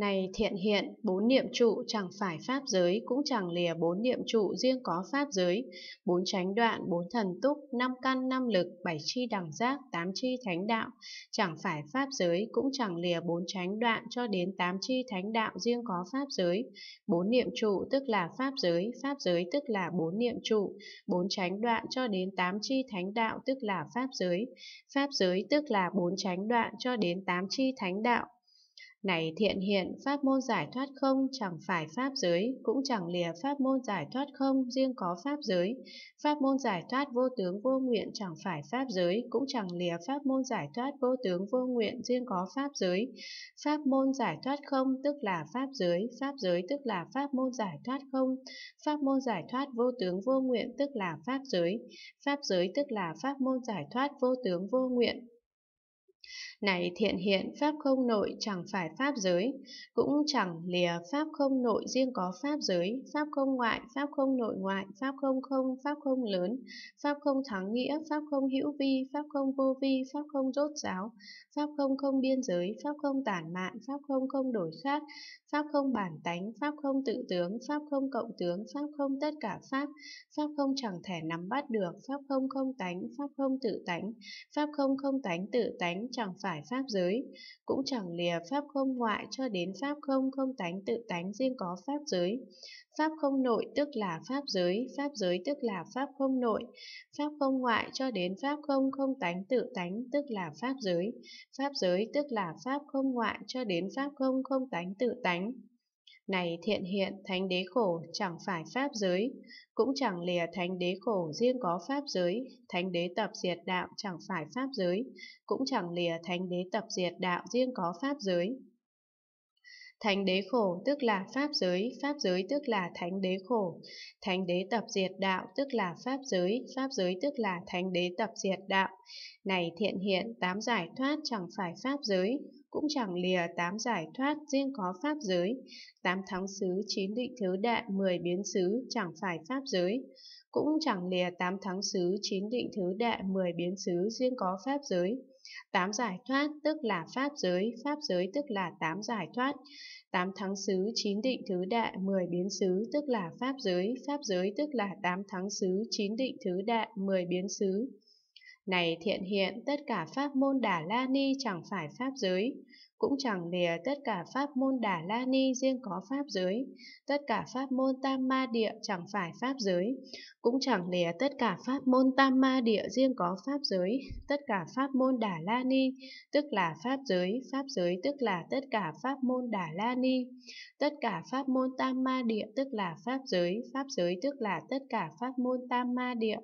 Này thiện hiện, bốn niệm trụ chẳng phải pháp giới, cũng chẳng lìa bốn niệm trụ riêng có pháp giới, bốn chánh đoạn, bốn thần túc, năm căn, năm lực, bảy chi đẳng giác, tám chi thánh đạo, chẳng phải pháp giới, cũng chẳng lìa bốn chánh đoạn cho đến tám chi thánh đạo riêng có pháp giới. Bốn niệm trụ tức là pháp giới, pháp giới tức là bốn niệm trụ, bốn chánh đoạn cho đến tám chi thánh đạo tức là pháp giới, pháp giới tức là bốn chánh đoạn cho đến tám chi thánh đạo này thiện hiện, pháp môn giải thoát không chẳng phải pháp giới, cũng chẳng lìa pháp môn giải thoát không, riêng có pháp giới. Pháp môn giải thoát vô tướng vô nguyện chẳng phải pháp giới, cũng chẳng lìa pháp môn giải thoát vô tướng vô nguyện, riêng có pháp giới. Pháp môn giải thoát không tức là pháp giới, pháp giới tức là pháp môn giải thoát không. Pháp môn giải thoát vô tướng vô nguyện tức là pháp giới. Pháp giới tức là pháp môn giải thoát vô tướng vô nguyện. Này thiện hiện pháp không nội chẳng phải pháp giới, cũng chẳng lìa pháp không nội riêng có pháp giới, pháp không ngoại, pháp không nội ngoại, pháp không không, pháp không lớn, pháp không thắng nghĩa, pháp không hữu vi, pháp không vô vi, pháp không rốt ráo pháp không không biên giới, pháp không tản mạn, pháp không không đổi khác, pháp không bản tánh, pháp không tự tướng, pháp không cộng tướng, pháp không tất cả pháp, pháp không chẳng thể nắm bắt được, pháp không không tánh, pháp không tự tánh, pháp không không tánh tự tánh, chẳng phải pháp giới, cũng chẳng lìa pháp không ngoại cho đến pháp không không tánh tự tánh riêng có pháp giới. Pháp không nội tức là pháp giới, pháp giới tức là pháp không nội, pháp không ngoại cho đến pháp không không tánh tự tánh tức là pháp giới, pháp giới tức là pháp không ngoại cho đến pháp không không tánh tự tánh. Này thiện hiện thánh đế khổ chẳng phải pháp giới, cũng chẳng lìa thánh đế khổ riêng có pháp giới, thánh đế tập diệt đạo chẳng phải pháp giới, cũng chẳng lìa thánh đế tập diệt đạo riêng có pháp giới. Thánh đế khổ tức là pháp giới, pháp giới tức là thánh đế khổ. Thánh đế tập diệt đạo tức là pháp giới, pháp giới tức là thánh đế tập diệt đạo. Này thiện hiện tám giải thoát chẳng phải pháp giới, cũng chẳng lìa tám giải thoát riêng có pháp giới, tám thắng xứ chín định thứ đại mười biến xứ chẳng phải pháp giới, cũng chẳng lìa tám thắng xứ chín định thứ đại mười biến xứ riêng có pháp giới. Tám giải thoát tức là pháp giới, pháp giới tức là tám giải thoát. Tám thắng xứ chín định thứ đại mười biến xứ tức là pháp giới, pháp giới tức là tám thắng xứ chín định thứ đại mười biến xứ. Này thiện hiện tất cả pháp môn đà la ni chẳng phải pháp giới, cũng chẳng lìa tất cả pháp môn đà la ni riêng có pháp giới, tất cả pháp môn tam ma địa chẳng phải pháp giới, cũng chẳng lìa tất cả pháp môn tam ma địa riêng có pháp giới, tất cả pháp môn đà la ni tức là pháp giới, pháp giới tức là tất cả pháp môn đà la ni, tất cả pháp môn tam ma địa tức là pháp giới, pháp giới tức là tất cả pháp môn tam ma địa.